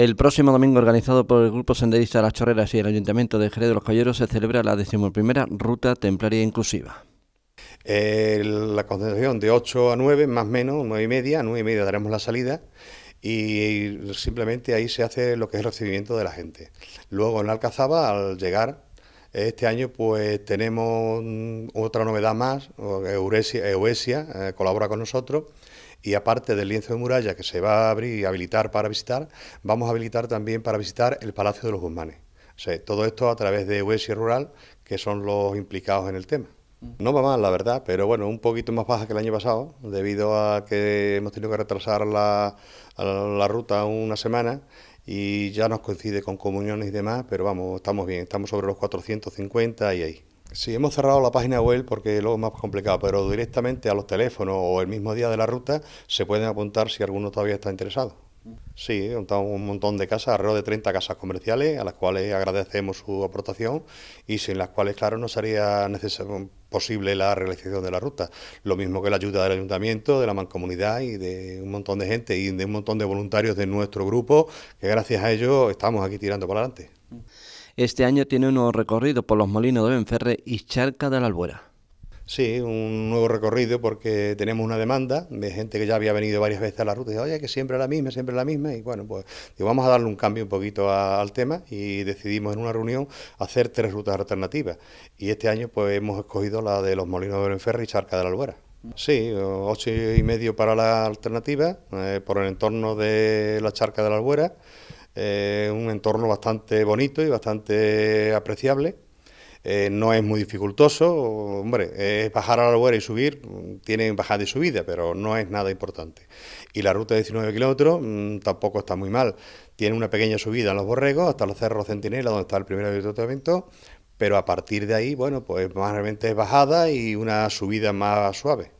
El próximo domingo, organizado por el Grupo Senderista Las Chorreras y el Ayuntamiento de Jerez de los Caballeros, se celebra la decimoprimera Ruta Templaria Inclusiva. Eh, la concentración de 8 a 9, más o menos, 9 y media, a 9 y media daremos la salida y simplemente ahí se hace lo que es el recibimiento de la gente. Luego en Alcazaba, al llegar eh, este año, pues tenemos mm, otra novedad más, Euresia, Euesia eh, colabora con nosotros y aparte del lienzo de muralla que se va a abrir y habilitar para visitar, vamos a habilitar también para visitar el Palacio de los Guzmanes. todo esto a través de UESI Rural, que son los implicados en el tema. Mm. No va mal, la verdad, pero bueno, un poquito más baja que el año pasado, debido a que hemos tenido que retrasar la, la ruta una semana y ya nos coincide con comuniones y demás, pero vamos, estamos bien, estamos sobre los 450 y ahí. Sí, hemos cerrado la página web porque luego es más complicado, pero directamente a los teléfonos o el mismo día de la ruta se pueden apuntar si alguno todavía está interesado. Sí, un montón de casas, alrededor de 30 casas comerciales, a las cuales agradecemos su aportación y sin las cuales, claro, no sería posible la realización de la ruta. Lo mismo que la ayuda del ayuntamiento, de la mancomunidad y de un montón de gente y de un montón de voluntarios de nuestro grupo, que gracias a ellos estamos aquí tirando para adelante. Este año tiene un nuevo recorrido por los molinos de Benferre y Charca de la Albuera. Sí, un nuevo recorrido porque tenemos una demanda de gente que ya había venido varias veces a la ruta y dice, oye, que siempre la misma, siempre la misma. Y bueno, pues vamos a darle un cambio un poquito al tema y decidimos en una reunión hacer tres rutas alternativas. Y este año pues hemos escogido la de los Molinos de Orenferri y Charca de la Albuera. Sí, ocho y medio para la alternativa, eh, por el entorno de la Charca de la Albuera. Eh, un entorno bastante bonito y bastante apreciable eh, no es muy dificultoso, hombre, es bajar a la y subir, tiene bajada y subida, pero no es nada importante. Y la ruta de 19 kilómetros mm, tampoco está muy mal, tiene una pequeña subida en los borregos hasta los cerros Centinela, donde está el primer tratamiento, pero a partir de ahí, bueno, pues más realmente es bajada y una subida más suave.